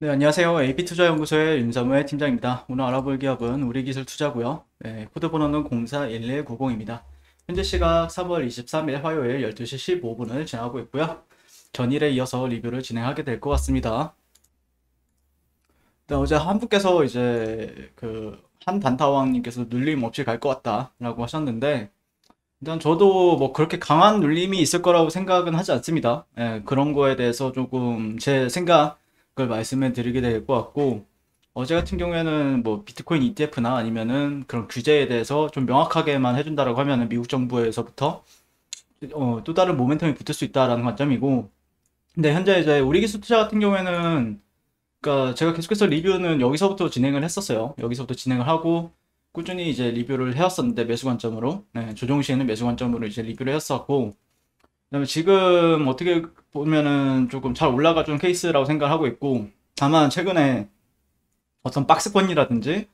네, 안녕하세요. AP투자연구소의 윤사무의 팀장입니다. 오늘 알아볼 기업은 우리기술투자고요. 네, 코드 번호는 041190입니다. 현재 시각 3월 23일 화요일 12시 15분을 지나고 있고요. 전일에 이어서 리뷰를 진행하게 될 것 같습니다. 네, 어제 한 분께서 이제 그한 단타왕님께서 눌림 없이 갈 것 같다라고 하셨는데 일단 저도 뭐 그렇게 강한 눌림이 있을 거라고 생각은 하지 않습니다. 네, 그런 거에 대해서 조금 제 생각 그걸 말씀을 드리게 될 것 같고 어제 같은 경우에는 뭐 비트코인 ETF나 아니면은 그런 규제에 대해서 좀 명확하게만 해준다라고 하면은 미국 정부에서부터 어, 또 다른 모멘텀이 붙을 수 있다라는 관점이고 근데 현재 이제 우리 기술 투자 같은 경우에는 그러니까 제가 계속해서 리뷰는 여기서부터 진행을 했었어요 여기서부터 진행을 하고 꾸준히 이제 리뷰를 해왔었는데 매수 관점으로 네, 조종 시에는 매수 관점으로 이제 리뷰를 했었고 그다음에 지금 어떻게 보면은 조금 잘 올라가 준 케이스라고 생각하고 있고 다만 최근에 어떤 박스권이라든지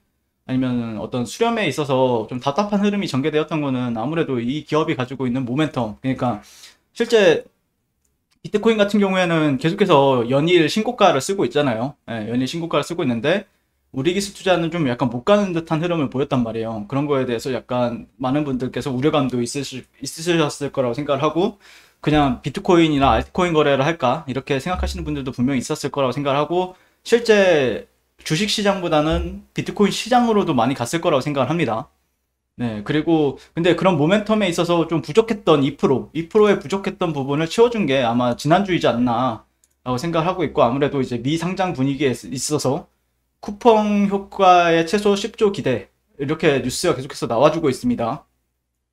아니면 어떤 수렴에 있어서 좀 답답한 흐름이 전개되었던 거는 아무래도 이 기업이 가지고 있는 모멘텀 그러니까 실제 비트코인 같은 경우에는 계속해서 연일 신고가를 쓰고 있잖아요 예, 연일 신고가를 쓰고 있는데 우리 기술 투자는 좀 약간 못 가는 듯한 흐름을 보였단 말이에요 그런 거에 대해서 약간 많은 분들께서 우려감도 있으시, 있으셨을 거라고 생각을 하고 그냥 비트코인이나 알트코인 거래를 할까 이렇게 생각하시는 분들도 분명히 있었을 거라고 생각하고 실제 주식 시장보다는 비트코인 시장으로도 많이 갔을 거라고 생각을 합니다. 네, 그리고 근데 그런 모멘텀에 있어서 좀 부족했던 2%, 2%에 부족했던 부분을 채워준 게 아마 지난주이지 않나라고 생각을 하고 있고 아무래도 이제 미상장 분위기에 있어서 쿠폰 효과의 최소 10조 기대 이렇게 뉴스가 계속해서 나와주고 있습니다.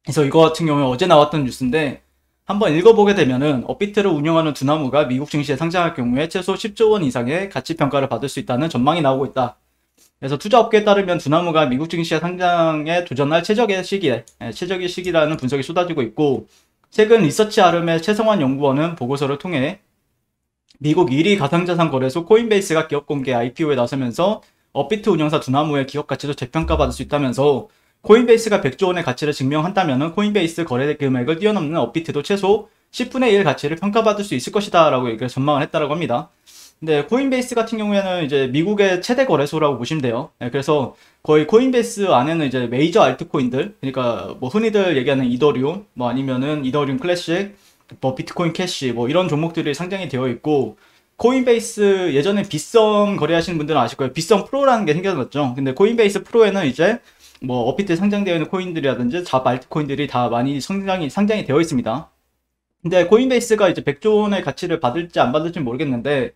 그래서 이거 같은 경우에 어제 나왔던 뉴스인데 한번 읽어보게 되면은 업비트를 운영하는 두나무가 미국 증시에 상장할 경우에 최소 10조 원 이상의 가치 평가를 받을 수 있다는 전망이 나오고 있다. 그래서 투자 업계에 따르면 두나무가 미국 증시의 상장에 도전할 최적의 시기에 예, 최적의 시기라는 분석이 쏟아지고 있고 최근 리서치 아름의 최성환 연구원은 보고서를 통해 미국 1위 가상자산 거래소 코인베이스가 기업 공개 IPO에 나서면서 업비트 운영사 두나무의 기업 가치도 재평가받을 수 있다면서 코인베이스가 100조 원의 가치를 증명한다면 코인베이스 거래 금액을 뛰어넘는 업비트도 최소 10분의 1 가치를 평가받을 수 있을 것이다 라고 얘기를 전망을 했다라고 합니다. 근데 코인베이스 같은 경우에는 이제 미국의 최대 거래소라고 보시면 돼요. 네, 그래서 거의 코인베이스 안에는 이제 메이저 알트코인들, 그러니까 뭐 흔히들 얘기하는 이더리움, 뭐 아니면은 이더리움 클래식, 뭐 비트코인 캐시, 뭐 이런 종목들이 상장이 되어 있고 코인베이스 예전에 비썸 거래하시는 분들은 아실 거예요. 비썸 프로라는 게 생겨났죠. 근데 코인베이스 프로에는 이제 뭐 업비트 상장되어 있는 코인들이라든지 잡 알트코인들이 다 많이 성장이 상장이 되어 있습니다. 근데 코인베이스가 이제 100조 원의 가치를 받을지 안 받을지 모르겠는데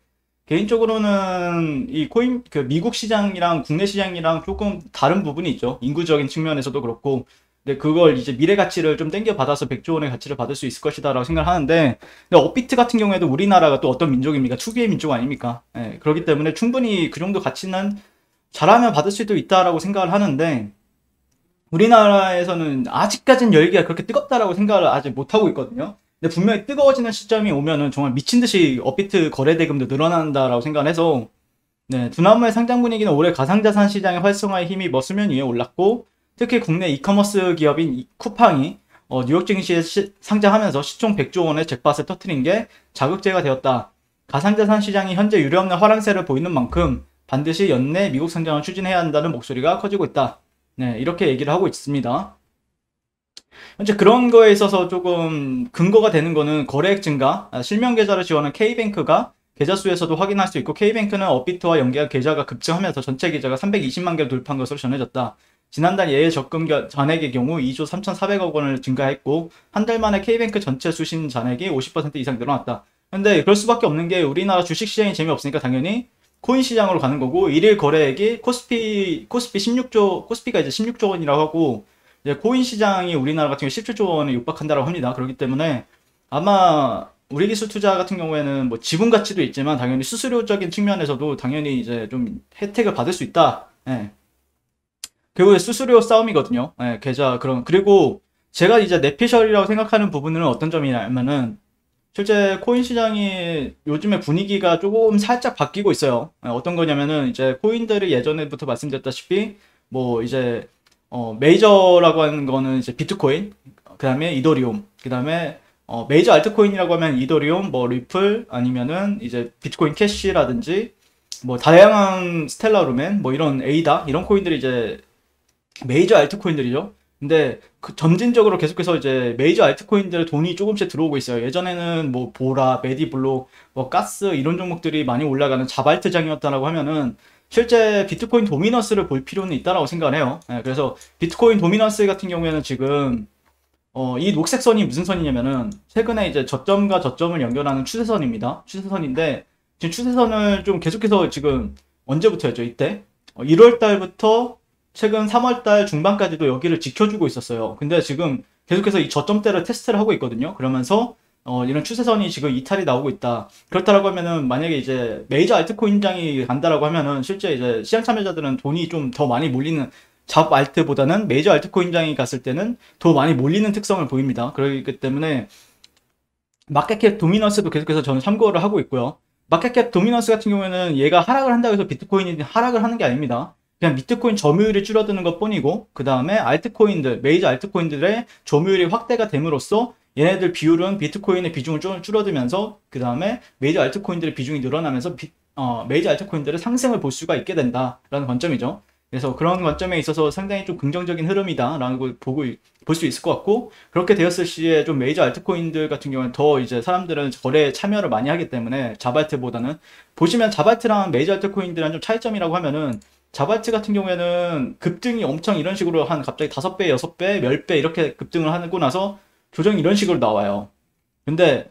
개인적으로는 이 코인 그 미국 시장이랑 국내 시장이랑 조금 다른 부분이 있죠. 인구적인 측면에서도 그렇고. 근데 그걸 이제 미래 가치를 좀 땡겨 받아서 100조 원의 가치를 받을 수 있을 것이다라고 생각을 하는데 근데 업비트 같은 경우에도 우리나라가 또 어떤 민족입니까? 투기의 민족 아닙니까? 예. 그렇기 때문에 충분히 그 정도 가치는 잘하면 받을 수도 있다라고 생각을 하는데 우리나라에서는 아직까지는 열기가 그렇게 뜨겁다라고 생각을 아직 못하고 있거든요. 근데 분명히 뜨거워지는 시점이 오면은 정말 미친 듯이 업비트 거래 대금도 늘어난다라고 생각을 해서 네, 두나무의 상장 분위기는 올해 가상자산 시장의 활성화에 힘이어 수면 위에 올랐고 특히 국내 이커머스 기업인 쿠팡이 어, 뉴욕 증시에 시, 상장하면서 시총 100조 원의 잭팟을 터트린 게 자극제가 되었다. 가상자산 시장이 현재 유례없는 화랑세를 보이는 만큼 반드시 연내 미국 상장을 추진해야 한다는 목소리가 커지고 있다. 네, 이렇게 얘기를 하고 있습니다. 현재 그런 거에 있어서 조금 근거가 되는 거는 거래액 증가, 아, 실명 계좌를 지원한 K뱅크가 계좌 수에서도 확인할 수 있고 K뱅크는 업비트와 연계한 계좌가 급증하면서 전체 계좌가 320만 개를 돌파한 것으로 전해졌다. 지난달 예외 적금 잔액의 경우 2조 3,400억 원을 증가했고 한 달 만에 K뱅크 전체 수신 잔액이 50% 이상 늘어났다. 근데 그럴 수밖에 없는 게 우리나라 주식시장이 재미없으니까 당연히 코인 시장으로 가는 거고 일일 거래액이 코스피 코스피 16조 코스피가 이제 16조 원이라고 하고 이제 코인 시장이 우리나라 같은 경우 17조 원에 육박한다라고 합니다. 그렇기 때문에 아마 우리 기술 투자 같은 경우에는 뭐 지분 가치도 있지만 당연히 수수료적인 측면에서도 당연히 이제 좀 혜택을 받을 수 있다. 예. 결국에 수수료 싸움이거든요. 예, 계좌 그런 그리고 제가 이제 내피셜이라고 생각하는 부분은 어떤 점이냐면은 실제 코인 시장이 요즘에 분위기가 조금 살짝 바뀌고 있어요. 예, 어떤 거냐면은 이제 코인들이 예전에부터 말씀드렸다시피 뭐 이제 어 메이저라고 하는 거는 이제 비트코인, 그다음에 이더리움, 그다음에 어 메이저 알트코인이라고 하면 이더리움, 뭐 리플 아니면은 이제 비트코인 캐시라든지 뭐 다양한 스텔라루멘 뭐 이런 에이다 이런 코인들이 이제 메이저 알트코인들이죠. 근데 그 점진적으로 계속해서 이제 메이저 알트코인들 의 돈이 조금씩 들어오고 있어요. 예전에는 뭐 보라, 메디블록, 뭐 가스 이런 종목들이 많이 올라가는 자발트장이었다라고 하면은 실제 비트코인 도미너스를 볼 필요는 있다라고 생각을 해요. 네, 그래서 비트코인 도미너스 같은 경우에는 지금 어, 이 녹색 선이 무슨 선이냐면은 최근에 이제 저점과 저점을 연결하는 추세선입니다. 추세선인데 지금 추세선을 좀 계속해서 지금 언제부터였죠? 이때 어, 1월 달부터 최근 3월달 중반까지도 여기를 지켜주고 있었어요. 근데 지금 계속해서 이 저점대를 테스트를 하고 있거든요. 그러면서 어, 이런 추세선이 지금 이탈이 나오고 있다. 그렇다라고 하면은 만약에 이제 메이저 알트코인장이 간다라고 하면은 실제 이제 시장 참여자들은 돈이 좀 더 많이 몰리는 잡 알트보다는 메이저 알트코인장이 갔을 때는 더 많이 몰리는 특성을 보입니다. 그렇기 때문에 마켓캡 도미너스도 계속해서 저는 참고를 하고 있고요. 마켓캡 도미너스 같은 경우에는 얘가 하락을 한다고 해서 비트코인이 하락을 하는 게 아닙니다. 그냥 비트코인 점유율이 줄어드는 것 뿐이고 그 다음에 알트코인들 메이저 알트코인들의 점유율이 확대가 됨으로써 얘네들 비율은 비트코인의 비중을 좀 줄어들면서 그 다음에 메이저 알트코인들의 비중이 늘어나면서 비, 어, 메이저 알트코인들의 상승을 볼 수가 있게 된다라는 관점이죠. 그래서 그런 관점에 있어서 상당히 좀 긍정적인 흐름이다라는 걸 보고 볼 수 있을 것 같고 그렇게 되었을 시에 좀 메이저 알트코인들 같은 경우는 더 이제 사람들은 거래에 참여를 많이 하기 때문에 자발트보다는 보시면 자발트랑 메이저 알트코인들은 좀 차이점이라고 하면은 자발치 같은 경우에는 급등이 엄청 이런 식으로 한 갑자기 5배, 6배, 10배 이렇게 급등을 하고 나서 조정이 이런 식으로 나와요. 근데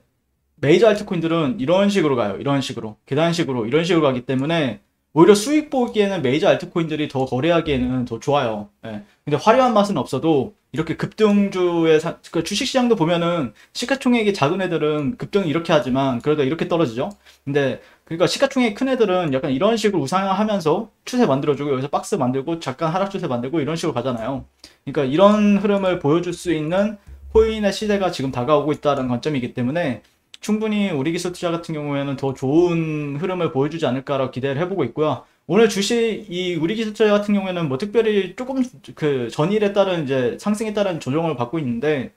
메이저 알트코인들은 이런 식으로 가요. 이런 식으로. 계단식으로. 이런 식으로 가기 때문에 오히려 수익 보기에는 메이저 알트코인들이 더 거래하기에는 더 좋아요. 예. 근데 화려한 맛은 없어도 이렇게 급등주의 사, 그 주식시장도 보면은 시가총액이 작은 애들은 급등 이렇게 하지만 그래도 이렇게 떨어지죠. 근데 그러니까 시가총액 큰 애들은 약간 이런 식으로 우상향하면서 추세 만들어주고 여기서 박스 만들고 잠깐 하락 추세 만들고 이런 식으로 가잖아요. 그러니까 이런 흐름을 보여줄 수 있는 코인의 시대가 지금 다가오고 있다는 관점이기 때문에 충분히 우리 기술 투자 같은 경우에는 더 좋은 흐름을 보여주지 않을까라고 기대를 해보고 있고요. 오늘 주식 이 우리 기술 투자 같은 경우에는 뭐 특별히 조금 그 전일에 따른 이제 상승에 따른 조정을 받고 있는데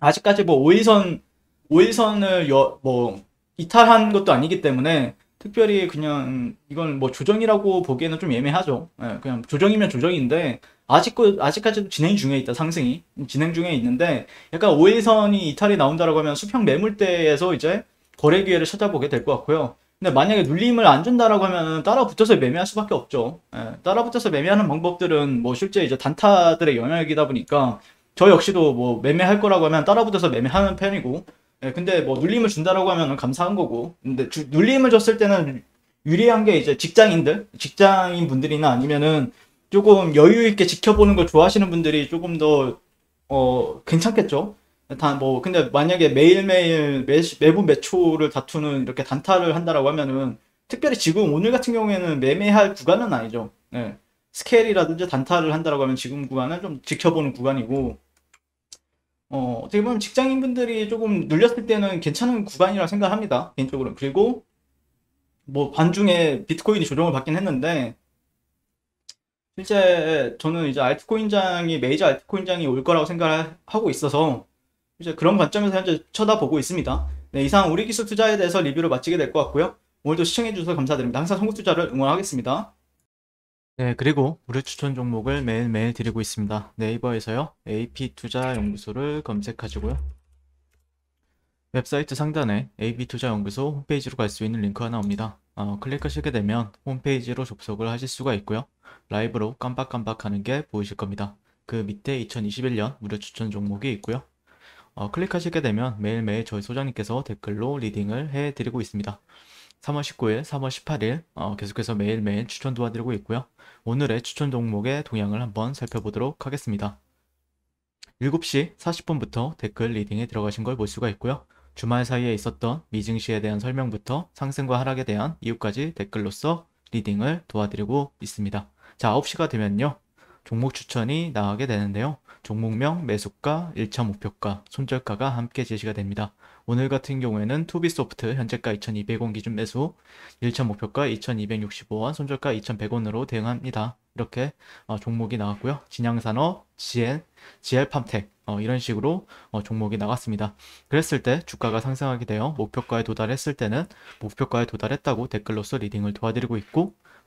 아직까지 뭐 5일선 5일선을 여, 뭐 이탈한 것도 아니기 때문에 특별히 그냥 이건 뭐 조정이라고 보기에는 좀애매하죠 예, 그냥 조정이면 조정인데 아직도 아직까지도 진행 중에 있다 상승이 진행 중에 있는데 약간 5일선이 이탈이 나온다라고 하면 수평 매물대에서 이제 거래 기회를 찾아보게 될 것 같고요. 근데 만약에 눌림을 안 준다라고 하면 따라 붙어서 매매할 수밖에 없죠. 예, 따라 붙어서 매매하는 방법들은 뭐 실제 이제 단타들의 영역이다 보니까 저 역시도 뭐 매매할 거라고 하면 따라 붙어서 매매하는 편이고 예, 근데 뭐 눌림을 준다라고 하면 감사한 거고. 근데 주, 눌림을 줬을 때는 유리한 게 이제 직장인들, 직장인 분들이나 아니면은 조금 여유 있게 지켜보는 걸 좋아하시는 분들이 조금 더 어, 괜찮겠죠. 다뭐 근데 만약에 매일매일 매, 매분 매초를 다투는 이렇게 단타를 한다라고 하면은 특별히 지금 오늘 같은 경우에는 매매할 구간은 아니죠. 예. 스케일이라든지 단타를 한다라고 하면 지금 구간은 좀 지켜보는 구간이고 어, 어떻게 보면 직장인분들이 조금 눌렸을 때는 괜찮은 구간이라 생각합니다. 개인적으로. 그리고 뭐 반중에 비트코인이 조정을 받긴 했는데 실제 저는 이제 알트코인장이 메이저 알트코인장이 올 거라고 생각하고 있어서 이제 그런 관점에서 현재 쳐다보고 있습니다. 네, 이상 우리 기술 투자에 대해서 리뷰를 마치게 될 것 같고요. 오늘도 시청해 주셔서 감사드립니다. 항상 성공 투자를 응원하겠습니다. 네, 그리고 무료 추천 종목을 매일매일 드리고 있습니다. 네이버에서요. AP투자연구소를 검색하시고요. 웹사이트 상단에 AP투자연구소 홈페이지로 갈 수 있는 링크가 나옵니다. 어, 클릭하시게 되면 홈페이지로 접속을 하실 수가 있고요. 라이브로 깜빡깜빡하는 게 보이실 겁니다. 그 밑에 2021년 무료 추천 종목이 있고요. 어, 클릭하시게 되면 매일매일 저희 소장님께서 댓글로 리딩을 해드리고 있습니다. 3월 19일, 3월 18일 어, 계속해서 매일매일 추천 도와드리고 있고요. 오늘의 추천 종목의 동향을 한번 살펴보도록 하겠습니다. 7시 40분부터 댓글 리딩에 들어가신 걸 볼 수가 있고요. 주말 사이에 있었던 미증시에 대한 설명부터 상승과 하락에 대한 이유까지 댓글로써 리딩을 도와드리고 있습니다. 자, 9시가 되면요. 종목 추천이 나가게 되는데요. 종목명, 매수가, 1차 목표가, 손절가가 함께 제시가 됩니다. 오늘 같은 경우에는 투비소프트 현재가 2200원 기준 매수, 1차 목표가 2265원, 손절가 2100원으로 대응합니다. 이렇게 어, 종목이 나왔고요. 진양산업, GN, GL팜텍 어, 이런 식으로 어, 종목이 나갔습니다. 그랬을 때 주가가 상승하게 되어 목표가에 도달했을 때는 목표가에 도달했다고 댓글로서 리딩을 도와드리고 있고